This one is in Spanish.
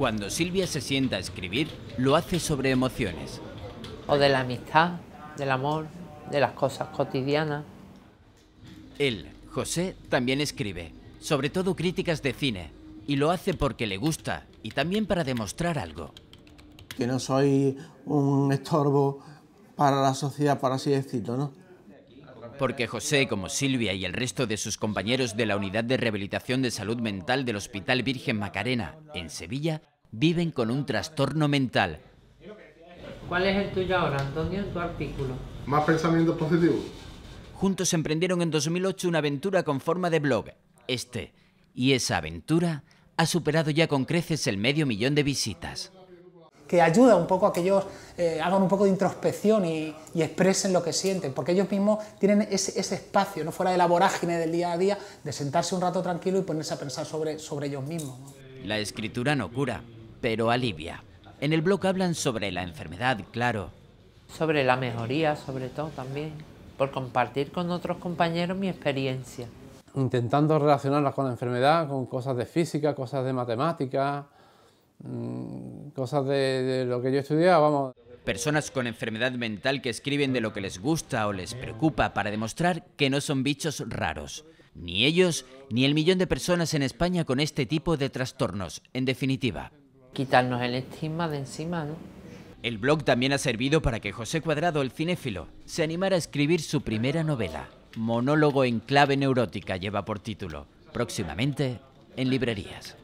Cuando Silvia se sienta a escribir, lo hace sobre emociones. O de la amistad, del amor, de las cosas cotidianas. Él, José, también escribe, sobre todo críticas de cine, y lo hace porque le gusta y también para demostrar algo. Que no soy un estorbo para la sociedad, por así decirlo, ¿no? porque José, como Silvia y el resto de sus compañeros de la Unidad de Rehabilitación de Salud Mental del Hospital Virgen Macarena, en Sevilla, viven con un trastorno mental. ¿Cuál es el tuyo ahora, Antonio, tu artículo? Más pensamientos positivos. Juntos emprendieron en 2008 una aventura con forma de blog. Este y esa aventura ha superado ya con creces el medio millón de visitas que ayuda un poco a que ellos eh, hagan un poco de introspección y, expresen lo que sienten, porque ellos mismos tienen ese, espacio, no fuera de la vorágine del día a día, de sentarse un rato tranquilo y ponerse a pensar sobre, ellos mismos. La escritura no cura, pero alivia. En el blog hablan sobre la enfermedad, claro. Sobre la mejoría, sobre todo también, por compartir con otros compañeros mi experiencia intentando relacionarlas con la enfermedad, con cosas de física, cosas de matemáticas, mm, cosas de, lo que yo estudiaba, vamos. Personas con enfermedad mental que escriben de lo que les gusta o les preocupa para demostrar que no son bichos raros. Ni ellos, ni el millón de personas en España con este tipo de trastornos, en definitiva. Quitarnos el estigma de encima, ¿no? El blog también ha servido para que José Cuadrado, el cinéfilo, se animara a escribir su primera novela, Monólogo en clave neurótica lleva por título, próximamente en librerías.